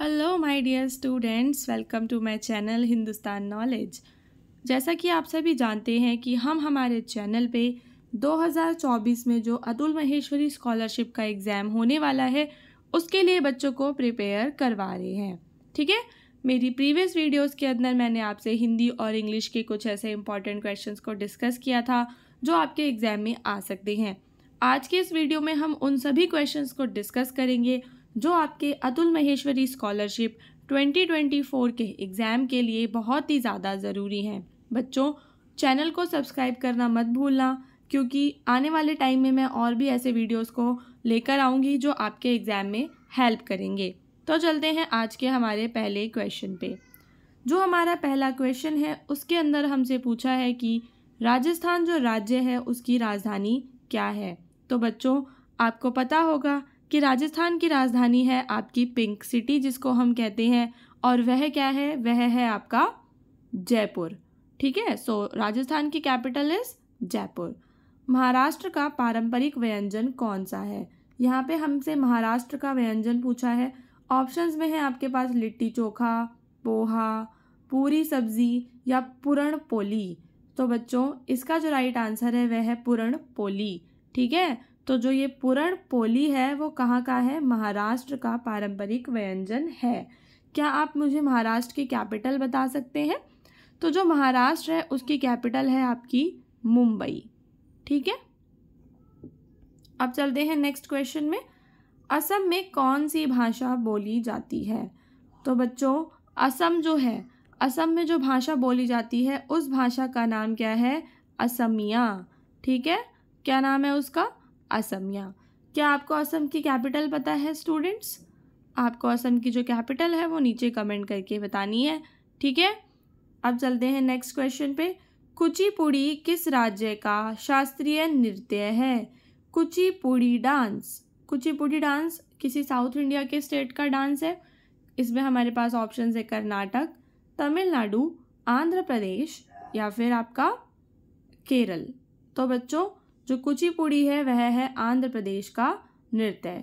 hello my dear students welcome to my channel Hindustan knowledge जैसा कि आप सभी जानते हैं कि हम हमारे चैनल पे 2024 में जो अतुल महेश्वरी स्कॉलरशिप का एग्ज़ाम होने वाला है उसके लिए बच्चों को प्रिपेयर करवा रहे हैं ठीक है मेरी प्रीवियस वीडियोस के अंदर मैंने आपसे हिंदी और इंग्लिश के कुछ ऐसे इंपॉर्टेंट क्वेश्चन को डिस्कस किया था जो आपके एग्ज़ाम में आ सकते हैं आज के इस वीडियो में हम उन सभी क्वेश्चन को डिस्कस करेंगे जो आपके अतुल महेश्वरी स्कॉलरशिप 2024 के एग्ज़ाम के लिए बहुत ही ज़्यादा ज़रूरी हैं बच्चों चैनल को सब्सक्राइब करना मत भूलना क्योंकि आने वाले टाइम में मैं और भी ऐसे वीडियोस को लेकर आऊँगी जो आपके एग्ज़ाम में हेल्प करेंगे तो चलते हैं आज के हमारे पहले क्वेश्चन पे जो हमारा पहला क्वेश्चन है उसके अंदर हमसे पूछा है कि राजस्थान जो राज्य है उसकी राजधानी क्या है तो बच्चों आपको पता होगा कि राजस्थान की राजधानी है आपकी पिंक सिटी जिसको हम कहते हैं और वह क्या है वह है आपका जयपुर ठीक है सो राजस्थान की कैपिटल इज जयपुर महाराष्ट्र का पारंपरिक व्यंजन कौन सा है यहाँ पे हमसे महाराष्ट्र का व्यंजन पूछा है ऑप्शंस में है आपके पास लिट्टी चोखा पोहा पूरी सब्जी या पुरण पोली तो बच्चों इसका जो राइट आंसर है वह है पुरण पोली ठीक है तो जो ये पुरण पोली है वो कहाँ का है महाराष्ट्र का पारंपरिक व्यंजन है क्या आप मुझे महाराष्ट्र की कैपिटल बता सकते हैं तो जो महाराष्ट्र है उसकी कैपिटल है आपकी मुंबई ठीक है अब चलते हैं नेक्स्ट क्वेश्चन में असम में कौन सी भाषा बोली जाती है तो बच्चों असम जो है असम में जो भाषा बोली जाती है उस भाषा का नाम क्या है असमिया ठीक है क्या नाम है उसका असमिया क्या आपको असम की कैपिटल पता है स्टूडेंट्स आपको असम की जो कैपिटल है वो नीचे कमेंट करके बतानी है ठीक है अब चलते हैं नेक्स्ट क्वेश्चन पे कुचिपुड़ी किस राज्य का शास्त्रीय नृत्य है कुचिपुड़ी डांस कुचिपुड़ी डांस किसी साउथ इंडिया के स्टेट का डांस है इसमें हमारे पास ऑप्शन है कर्नाटक तमिलनाडु आंध्र प्रदेश या फिर आपका केरल तो बच्चों जो कुचिपुड़ी है वह है आंध्र प्रदेश का नृत्य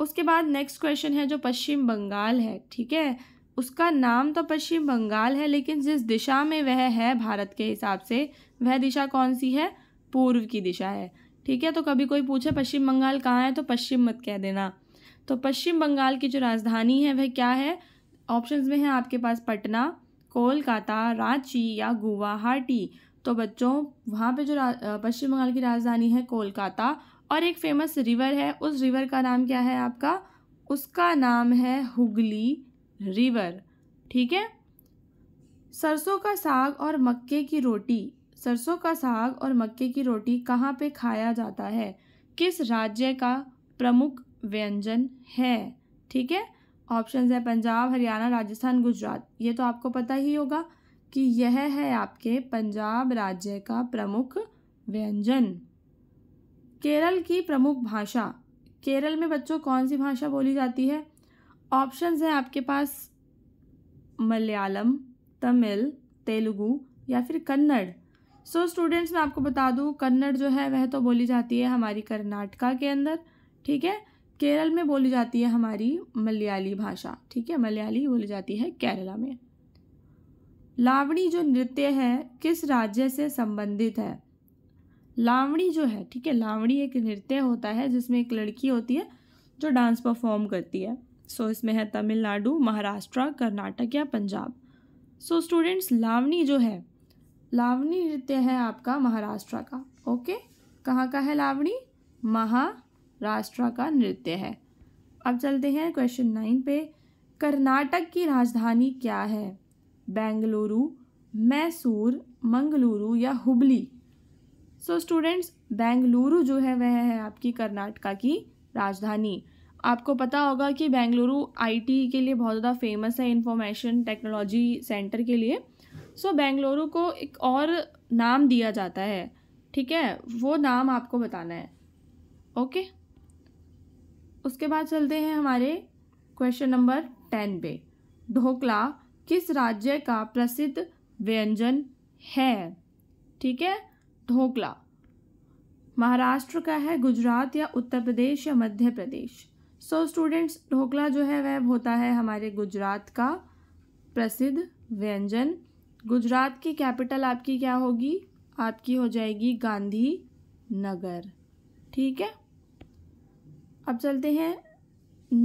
उसके बाद नेक्स्ट क्वेश्चन है जो पश्चिम बंगाल है ठीक है उसका नाम तो पश्चिम बंगाल है लेकिन जिस दिशा में वह है भारत के हिसाब से वह दिशा कौन सी है पूर्व की दिशा है ठीक है तो कभी कोई पूछे पश्चिम बंगाल कहाँ है तो पश्चिम मत कह देना तो पश्चिम बंगाल की जो राजधानी है वह क्या है ऑप्शंस में है आपके पास पटना कोलकाता रांची या गुवाहाटी तो बच्चों वहाँ पे जो पश्चिम बंगाल की राजधानी है कोलकाता और एक फेमस रिवर है उस रिवर का नाम क्या है आपका उसका नाम है हुगली रिवर ठीक है सरसों का साग और मक्के की रोटी सरसों का साग और मक्के की रोटी कहाँ पे खाया जाता है किस राज्य का प्रमुख व्यंजन है ठीक है ऑप्शन है पंजाब हरियाणा राजस्थान गुजरात ये तो आपको पता ही होगा कि यह है आपके पंजाब राज्य का प्रमुख व्यंजन केरल की प्रमुख भाषा केरल में बच्चों कौन सी भाषा बोली जाती है ऑप्शंस हैं आपके पास मलयालम तमिल तेलुगु या फिर कन्नड़ सो so, स्टूडेंट्स मैं आपको बता दूँ कन्नड़ जो है वह तो बोली जाती है हमारी कर्नाटका के अंदर ठीक है केरल में बोली जाती है हमारी मलयाली भाषा ठीक है मलयाली बोली जाती है केरला में लावणी जो नृत्य है किस राज्य से संबंधित है लावणी जो है ठीक है लावणी एक नृत्य होता है जिसमें एक लड़की होती है जो डांस परफॉर्म करती है सो so, इसमें है तमिलनाडु महाराष्ट्र कर्नाटक या Punjab so so, students Lavani जो है लावणी नृत्य है आपका महाराष्ट्र का ओके कहाँ का है लावणी महाराष्ट्र का नृत्य है अब चलते हैं क्वेश्चन नाइन पे कर्नाटक की राजधानी क्या है बेंगलुरु मैसूर मंगलुरु या हुबली सो स्टूडेंट्स बेंगलुरु जो है वह है आपकी कर्नाटका की राजधानी आपको पता होगा कि बेंगलुरु आईटी के लिए बहुत ज़्यादा फेमस है इंफॉर्मेशन टेक्नोलॉजी सेंटर के लिए सो so, बेंगलुरु को एक और नाम दिया जाता है ठीक है वो नाम आपको बताना है ओके उसके बाद चलते हैं हमारे क्वेश्चन नंबर टेन पे ढोकला किस राज्य का प्रसिद्ध व्यंजन है ठीक है ढोकला महाराष्ट्र का है गुजरात या उत्तर प्रदेश या मध्य प्रदेश सो स्टूडेंट्स ढोकला जो है वह होता है हमारे गुजरात का प्रसिद्ध व्यंजन गुजरात की कैपिटल आपकी क्या होगी आपकी हो जाएगी गांधी नगर ठीक है अब चलते हैं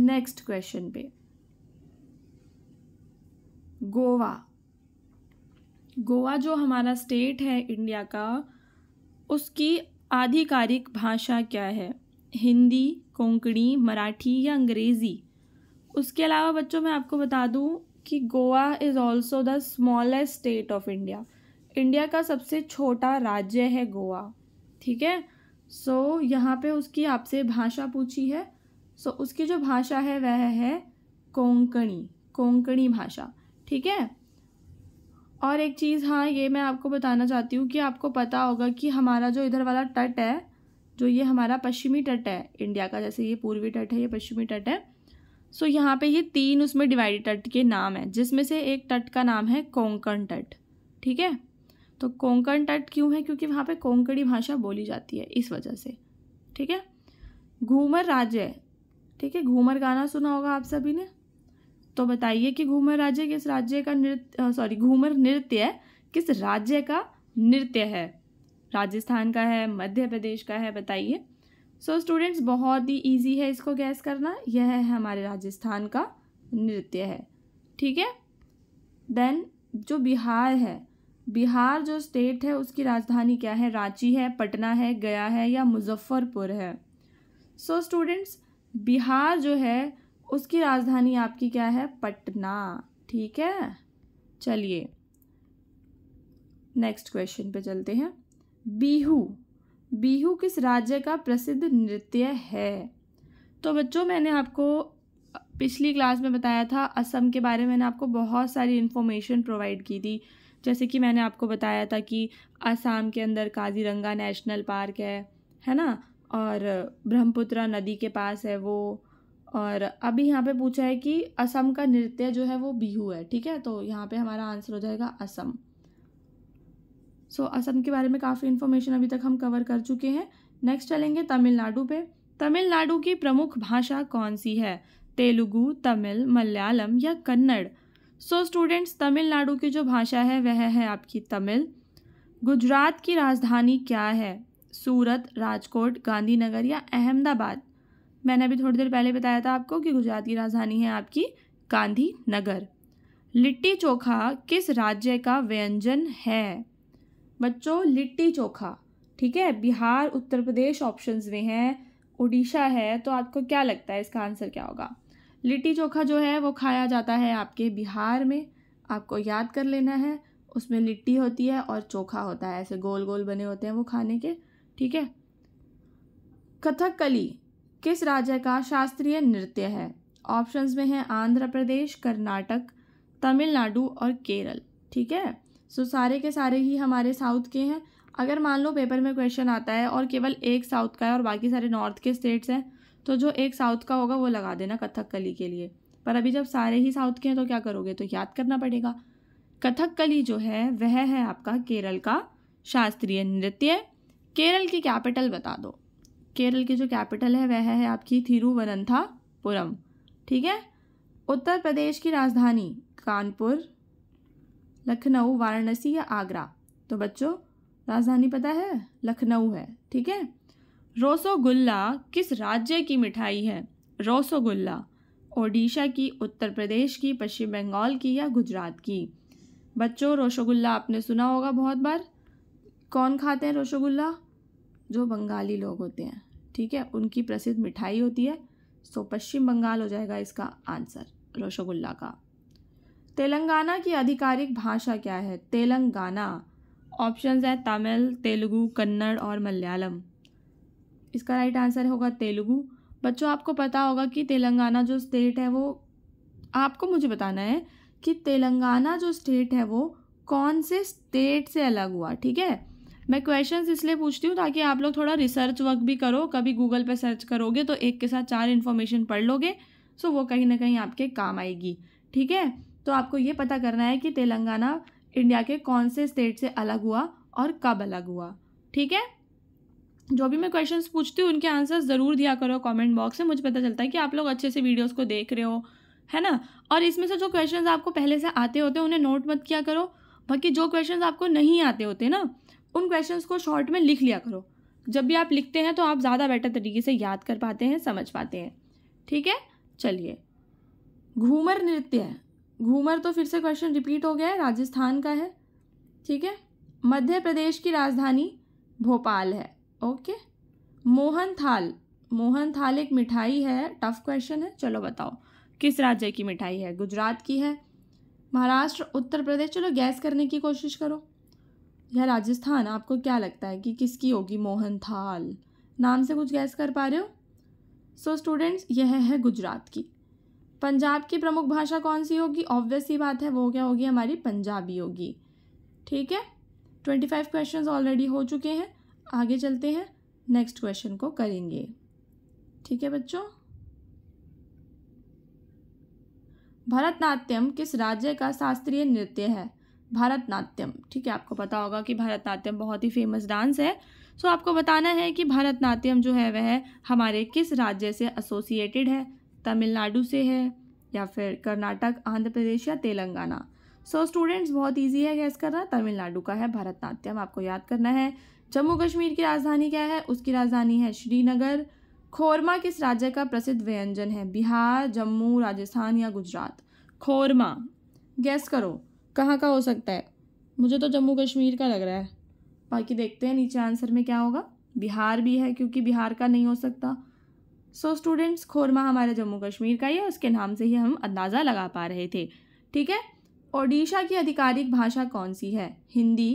नेक्स्ट क्वेश्चन पे गोवा गोवा जो हमारा स्टेट है इंडिया का उसकी आधिकारिक भाषा क्या है हिंदी कोंकणी मराठी या अंग्रेज़ी उसके अलावा बच्चों मैं आपको बता दूं कि Goa is also the smallest state of India India का सबसे छोटा राज्य है गोवा ठीक है सो so, यहाँ पे उसकी आपसे भाषा पूछी है सो so, उसकी जो भाषा है वह है कोंकणी कोंकणी भाषा ठीक है और एक चीज़ हाँ ये मैं आपको बताना चाहती हूँ कि आपको पता होगा कि हमारा जो इधर वाला तट है जो ये हमारा पश्चिमी तट है इंडिया का जैसे ये पूर्वी तट है ये पश्चिमी तट है सो यहाँ पे ये तीन उसमें डिवाइडेड तट के नाम है जिसमें से एक तट का नाम है कोंकण तट ठीक है तो कोंकण तट क्यों है क्योंकि वहाँ पे कोंकणी भाषा बोली जाती है इस वजह से ठीक है घूमर राज्य ठीक है घूमर गाना सुना होगा आप सभी ने तो बताइए कि घूमर राज्य किस राज्य का नृत्य सॉरी घूमर नृत्य किस राज्य का नृत्य है राजस्थान का है मध्य प्रदेश का है बताइए सो so, स्टूडेंट्स बहुत ही इजी है इसको गैस करना यह है हमारे राजस्थान का नृत्य है ठीक है देन जो बिहार है बिहार जो स्टेट है उसकी राजधानी क्या है रांची है पटना है गया है या मुजफ्फरपुर है सो so, स्टूडेंट्स बिहार जो है उसकी राजधानी आपकी क्या है पटना ठीक है चलिए नेक्स्ट क्वेश्चन पे चलते हैं बीहू बीहू किस राज्य का प्रसिद्ध नृत्य है तो बच्चों मैंने आपको पिछली क्लास में बताया था असम के बारे में मैंने आपको बहुत सारी इन्फॉर्मेशन प्रोवाइड की थी जैसे कि मैंने आपको बताया था कि असम के अंदर काजीरंगा नेशनल पार्क है है ना और ब्रह्मपुत्रा नदी के पास है वो और अभी यहाँ पे पूछा है कि असम का नृत्य जो है वो बिहू है ठीक है तो यहाँ पे हमारा आंसर हो जाएगा असम सो so, असम के बारे में काफ़ी इन्फॉर्मेशन अभी तक हम कवर कर चुके हैं नेक्स्ट चलेंगे तमिलनाडु पे तमिलनाडु की प्रमुख भाषा कौन सी है तेलुगु तमिल मलयालम या Kannada so so, students Tamil Nadu की जो भाषा है वह है आपकी तमिल गुजरात की राजधानी क्या है सूरत राजकोट गांधीनगर या अहमदाबाद मैंने अभी थोड़ी देर पहले बताया था आपको कि गुजरात की राजधानी है आपकी गांधी नगर लिट्टी चोखा किस राज्य का व्यंजन है बच्चों लिट्टी चोखा ठीक है बिहार उत्तर प्रदेश ऑप्शंस में है उड़ीसा है तो आपको क्या लगता है इसका आंसर क्या होगा लिट्टी चोखा जो है वो खाया जाता है आपके बिहार में आपको याद कर लेना है उसमें लिट्टी होती है और चोखा होता है ऐसे गोल गोल बने होते हैं वो खाने के ठीक है कथकली किस राज्य का शास्त्रीय नृत्य है ऑप्शंस में है आंध्र प्रदेश कर्नाटक तमिलनाडु और केरल ठीक है सो सारे के सारे ही हमारे साउथ के हैं अगर मान लो पेपर में क्वेश्चन आता है और केवल एक साउथ का है और बाकी सारे नॉर्थ के स्टेट्स हैं तो जो एक साउथ का होगा वो लगा देना कथक कली के लिए पर अभी जब सारे ही साउथ के हैं तो क्या करोगे तो याद करना पड़ेगा कथक कली जो है वह है आपका केरल का शास्त्रीय नृत्य केरल की कैपिटल बता दो केरल की जो कैपिटल है वह है आपकी थिरुवनंथापुरम ठीक है उत्तर प्रदेश की राजधानी कानपुर लखनऊ वाराणसी या आगरा तो बच्चों राजधानी पता है लखनऊ है ठीक है रोसोगुल्ला किस राज्य की मिठाई है रोसोगुल्ला ओडिशा की उत्तर प्रदेश की पश्चिम बंगाल की या गुजरात की बच्चों रोसोगुल्ला आपने सुना होगा बहुत बार कौन खाते हैं रोसोगुल्ला जो बंगाली लोग होते हैं ठीक है उनकी प्रसिद्ध मिठाई होती है सो पश्चिम बंगाल हो जाएगा इसका आंसर रसगुल्ला का तेलंगाना की आधिकारिक भाषा क्या है तेलंगाना ऑप्शंस है तमिल तेलुगु कन्नड़ और मलयालम इसका राइट आंसर होगा तेलुगु बच्चों आपको पता होगा कि तेलंगाना जो स्टेट है वो आपको मुझे बताना है कि तेलंगाना जो स्टेट है वो कौन से स्टेट से अलग हुआ ठीक है मैं क्वेश्चन इसलिए पूछती हूँ ताकि आप लोग थोड़ा रिसर्च वर्क भी करो कभी गूगल पर सर्च करोगे तो एक के साथ चार इन्फॉर्मेशन पढ़ लोगे सो वो कहीं ना कहीं आपके काम आएगी ठीक है तो आपको ये पता करना है कि तेलंगाना इंडिया के कौन से स्टेट से अलग हुआ और कब अलग हुआ ठीक है जो भी मैं क्वेश्चंस पूछती हूँ उनके आंसर्स ज़रूर दिया करो कमेंट बॉक्स में मुझे पता चलता है कि आप लोग अच्छे से वीडियोस को देख रहे हो है ना और इसमें से जो क्वेश्चंस आपको पहले से आते होते हैं उन्हें नोट मत किया करो बाकी जो क्वेश्चंस आपको नहीं आते होते ना उन क्वेश्चन को शॉर्ट में लिख लिया करो जब भी आप लिखते हैं तो आप ज़्यादा बेटर तरीके से याद कर पाते हैं समझ पाते हैं ठीक है चलिए घूमर नृत्य है घूमर तो फिर से क्वेश्चन रिपीट हो गया है राजस्थान का है ठीक है मध्य प्रदेश की राजधानी भोपाल है ओके मोहन थाल मोहन थाल एक मिठाई है टफ क्वेश्चन है चलो बताओ किस राज्य की मिठाई है गुजरात की है महाराष्ट्र उत्तर प्रदेश चलो गैस करने की कोशिश करो या राजस्थान आपको क्या लगता है कि किसकी होगी मोहन थाल नाम से कुछ गैस कर पा रहे हो सो so स्टूडेंट्स यह है गुजरात की पंजाब की प्रमुख भाषा कौन सी होगी ऑब्वियस ही बात है वो क्या होगी हमारी पंजाबी होगी ठीक है ट्वेंटी फाइव क्वेश्चन ऑलरेडी हो चुके हैं आगे चलते हैं नेक्स्ट क्वेश्चन को करेंगे ठीक है बच्चों भरतनाट्यम किस राज्य का शास्त्रीय नृत्य है भारतनाट्यम ठीक है आपको पता होगा कि भारतनाट्यम बहुत ही फेमस डांस है सो आपको बताना है कि भारतनाट्यम जो है वह हमारे किस राज्य से एसोसिएटेड है तमिलनाडु से है या फिर कर्नाटक आंध्र प्रदेश या तेलंगाना सो so, स्टूडेंट्स बहुत ईजी है गैस करना तमिलनाडु का है भरतनाट्यम आपको याद करना है जम्मू कश्मीर की राजधानी क्या है उसकी राजधानी है श्रीनगर खोरमा किस राज्य का प्रसिद्ध व्यंजन है बिहार जम्मू राजस्थान या गुजरात खोरमा गैस करो कहाँ का हो सकता है मुझे तो जम्मू कश्मीर का लग रहा है बाकी देखते हैं नीचे आंसर में क्या होगा बिहार भी है क्योंकि बिहार का नहीं हो सकता सो so, स्टूडेंट्स खोरमा हमारे जम्मू कश्मीर का ही है उसके नाम से ही हम अंदाज़ा लगा पा रहे थे ठीक है ओडिशा की आधिकारिक भाषा कौन सी है हिंदी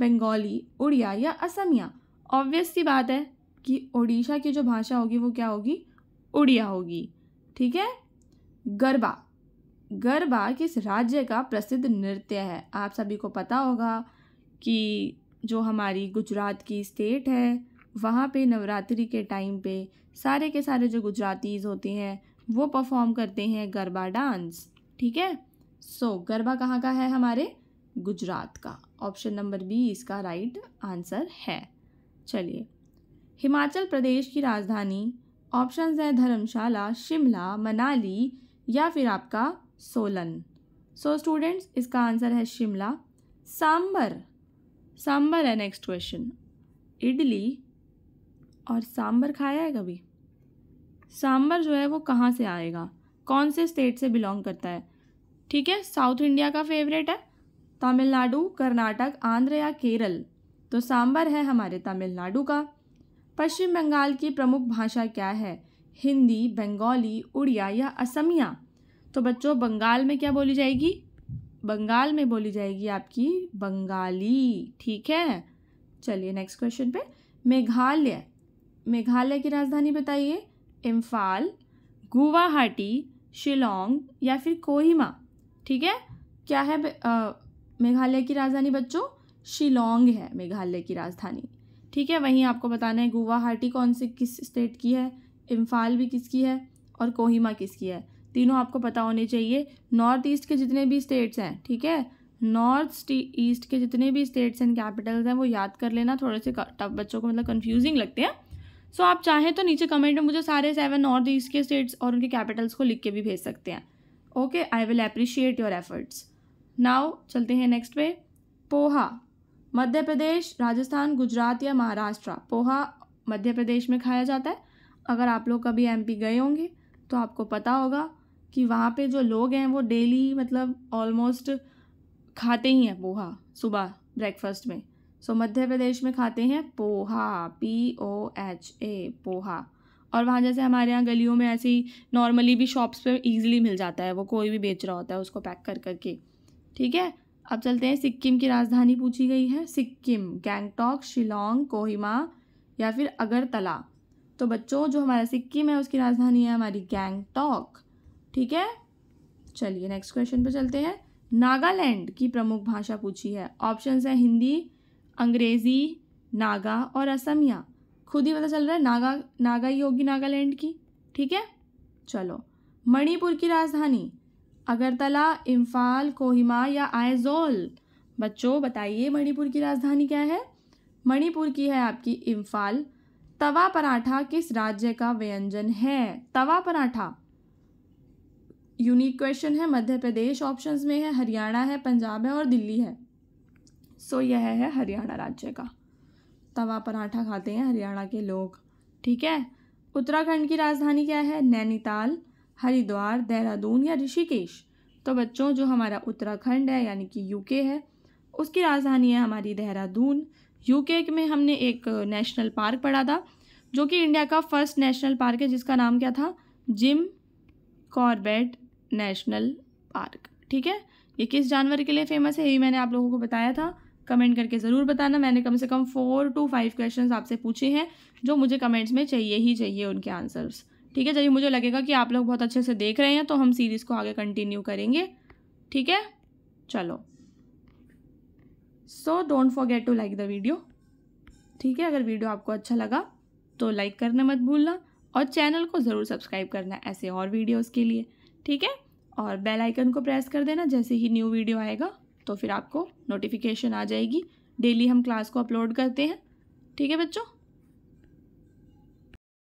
बंगाली उड़िया या असमिया ऑब्वियस सी बात है कि ओडिशा की जो भाषा होगी वो क्या होगी उड़िया होगी ठीक है गरबा गरबा किस राज्य का प्रसिद्ध नृत्य है आप सभी को पता होगा कि जो हमारी गुजरात की स्टेट है वहाँ पे नवरात्रि के टाइम पे सारे के सारे जो गुजरातीज होते हैं वो परफॉर्म करते हैं गरबा डांस ठीक है सो गरबा कहाँ का है हमारे गुजरात का ऑप्शन नंबर बी इसका राइट आंसर है चलिए हिमाचल प्रदेश की राजधानी ऑप्शंस हैं धर्मशाला शिमला मनाली या फिर आपका सोलन सो स्टूडेंट्स इसका आंसर है शिमला सांबर सांबर है नेक्स्ट क्वेश्चन इडली और सांबर खाया है कभी सांबर जो है वो कहाँ से आएगा कौन से स्टेट से बिलोंग करता है ठीक है साउथ इंडिया का फेवरेट है तमिलनाडु कर्नाटक आंध्र या केरल तो सांबर है हमारे तमिलनाडु का पश्चिम बंगाल की प्रमुख भाषा क्या है हिंदी बंगाली उड़िया या असमिया तो बच्चों बंगाल में क्या बोली जाएगी बंगाल में बोली जाएगी आपकी बंगाली ठीक है चलिए नेक्स्ट क्वेश्चन पे मेघालय मेघालय की राजधानी बताइए इम्फाल गुवाहाटी शिलोंग या फिर कोहिमा ठीक है क्या है मेघालय की राजधानी बच्चों शिलोंग है मेघालय की राजधानी ठीक है वहीं आपको बताना है गुवाहाटी कौन से किस स्टेट की है इम्फाल भी किसकी है और कोहिमा किसकी है तीनों आपको पता होने चाहिए नॉर्थ ईस्ट के जितने भी स्टेट्स हैं ठीक है नॉर्थ ईस्ट के जितने भी स्टेट्स एंड कैपिटल्स हैं वो याद कर लेना थोड़े से टफ बच्चों को मतलब कन्फ्यूजिंग लगते हैं सो so, आप चाहें तो नीचे कमेंट में मुझे सारे सेवन नॉर्थ ईस्ट के स्टेट्स और उनके कैपिटल्स को लिख के भी भेज सकते हैं okay I will appreciate your efforts now चलते हैं नेक्स्ट पे पोहा मध्य प्रदेश राजस्थान गुजरात या महाराष्ट्र पोहा मध्य प्रदेश में खाया जाता है अगर आप लोग कभी एमपी गए होंगे तो आपको पता होगा कि वहाँ पे जो लोग हैं वो डेली मतलब ऑलमोस्ट खाते ही हैं पोहा सुबह ब्रेकफास्ट में सो मध्य प्रदेश में खाते हैं poha P O H A poha और वहाँ जैसे हमारे यहाँ गलियों में ऐसे ही नॉर्मली भी शॉप्स पे इजीली मिल जाता है वो कोई भी बेच रहा होता है उसको पैक कर करके ठीक है अब चलते हैं सिक्किम की राजधानी पूछी गई है सिक्किम गैंगटॉक शिलोंग कोहिमा या फिर अगरतला तो बच्चों जो हमारा सिक्किम है उसकी राजधानी है हमारी गैंगटॉक ठीक है चलिए नेक्स्ट क्वेश्चन पर चलते हैं नागालैंड की प्रमुख भाषा पूछी है ऑप्शंस हैं हिंदी अंग्रेज़ी नागा और असमिया खुद ही पता चल रहा है नागा नागा ही होगी नागालैंड की ठीक है चलो मणिपुर की राजधानी अगरतला इम्फाल कोहिमा या आयजोल बच्चों बताइए मणिपुर की राजधानी क्या है मणिपुर की है आपकी इम्फाल तवा पराठा किस राज्य का व्यंजन है तवा पराठा यूनिक क्वेश्चन है मध्य प्रदेश ऑप्शंस में है हरियाणा है पंजाब है और दिल्ली है सो so, यह है हरियाणा राज्य का तवा पराठा खाते हैं हरियाणा के लोग ठीक है उत्तराखंड की राजधानी क्या है नैनीताल हरिद्वार देहरादून या ऋषिकेश तो बच्चों जो हमारा उत्तराखंड है यानी कि यूके है उसकी राजधानी है हमारी देहरादून यूके में हमने एक नेशनल पार्क पढ़ा था जो कि इंडिया का फर्स्ट नेशनल पार्क है जिसका नाम क्या था जिम कॉर्बेट नेशनल पार्क ठीक है ये किस जानवर के लिए फेमस है यही मैंने आप लोगों को बताया था कमेंट करके ज़रूर बताना मैंने कम से कम फोर टू फाइव क्वेश्चन आपसे पूछे हैं जो मुझे कमेंट्स में चाहिए ही चाहिए उनके आंसर्स ठीक है जब मुझे लगेगा कि आप लोग बहुत अच्छे से देख रहे हैं तो हम सीरीज़ को आगे कंटिन्यू करेंगे ठीक है चलो so don't forget to like the video ठीक है अगर वीडियो आपको अच्छा लगा तो लाइक करना मत भूलना और चैनल को ज़रूर सब्सक्राइब करना ऐसे और वीडियोज़ के लिए ठीक है और बेल आइकन को प्रेस कर देना जैसे ही न्यू वीडियो आएगा तो फिर आपको नोटिफिकेशन आ जाएगी डेली हम क्लास को अपलोड करते हैं ठीक है बच्चों